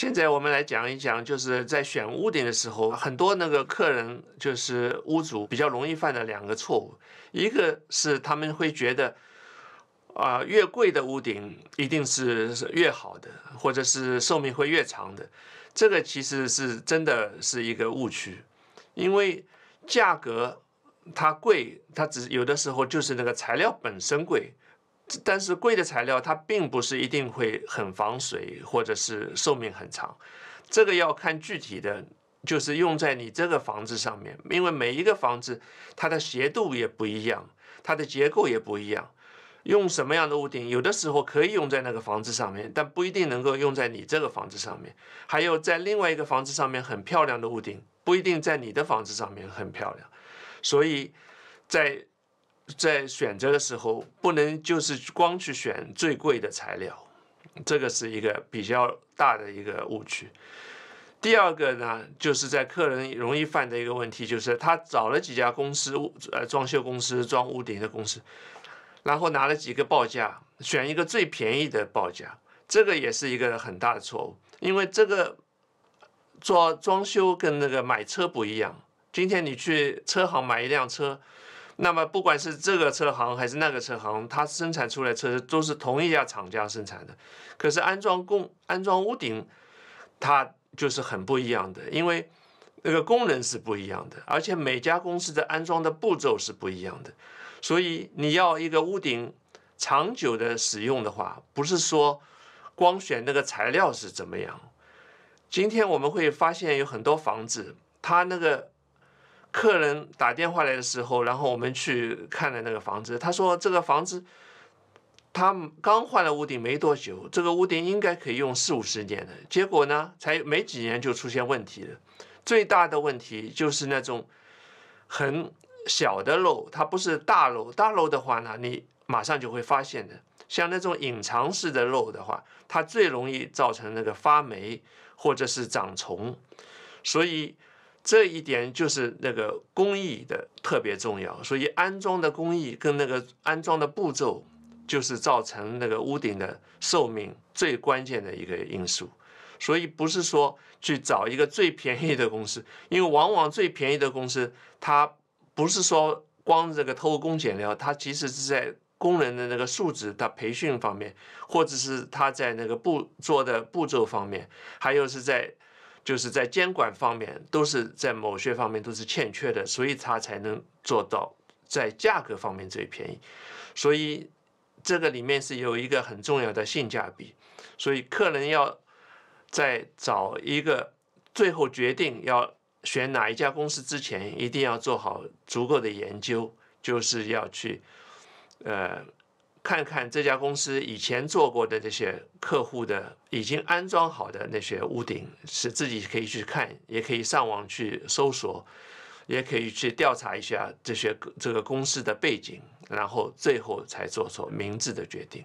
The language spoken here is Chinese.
现在我们来讲一讲，就是在选屋顶的时候，很多那个客人就是屋主比较容易犯的两个错误，一个是他们会觉得，啊，越贵的屋顶一定是越好的，或者是寿命会越长的，这个其实是真的是一个误区，因为价格它贵，它只有的时候就是那个材料本身贵。但是贵的材料它并不是一定会很防水，或者是寿命很长，这个要看具体的，就是用在你这个房子上面，因为每一个房子它的斜度也不一样，它的结构也不一样，用什么样的屋顶，有的时候可以用在那个房子上面，但不一定能够用在你这个房子上面。还有在另外一个房子上面很漂亮的屋顶，不一定在你的房子上面很漂亮。所以在在选择的时候，不能就是光去选最贵的材料，这个是一个比较大的一个误区。第二个呢，就是在客人容易犯的一个问题，就是他找了几家公司，呃，装修公司装屋顶的公司，然后拿了几个报价，选一个最便宜的报价，这个也是一个很大的错误，因为这个做装修跟那个买车不一样。今天你去车行买一辆车。那么，不管是这个车行还是那个车行，它生产出来车都是同一家厂家生产的。可是安装工安装屋顶，它就是很不一样的，因为那个功能是不一样的，而且每家公司的安装的步骤是不一样的。所以你要一个屋顶长久的使用的话，不是说光选那个材料是怎么样。今天我们会发现有很多房子，它那个。客人打电话来的时候，然后我们去看了那个房子。他说这个房子，他刚换了屋顶没多久，这个屋顶应该可以用四五十年的。结果呢，才没几年就出现问题了。最大的问题就是那种很小的漏，它不是大漏。大漏的话呢，你马上就会发现的。像那种隐藏式的漏的话，它最容易造成那个发霉或者是长虫，所以。这一点就是那个工艺的特别重要，所以安装的工艺跟那个安装的步骤，就是造成那个屋顶的寿命最关键的一个因素。所以不是说去找一个最便宜的公司，因为往往最便宜的公司，它不是说光这个偷工减料，它其实是在工人的那个素质的培训方面，或者是他在那个步做的步骤方面，还有是在。就是在监管方面都是在某些方面都是欠缺的，所以它才能做到在价格方面最便宜。所以这个里面是有一个很重要的性价比。所以客人要在找一个最后决定要选哪一家公司之前，一定要做好足够的研究，就是要去呃。看看这家公司以前做过的这些客户的已经安装好的那些屋顶，是自己可以去看，也可以上网去搜索，也可以去调查一下这些这个公司的背景，然后最后才做出明智的决定。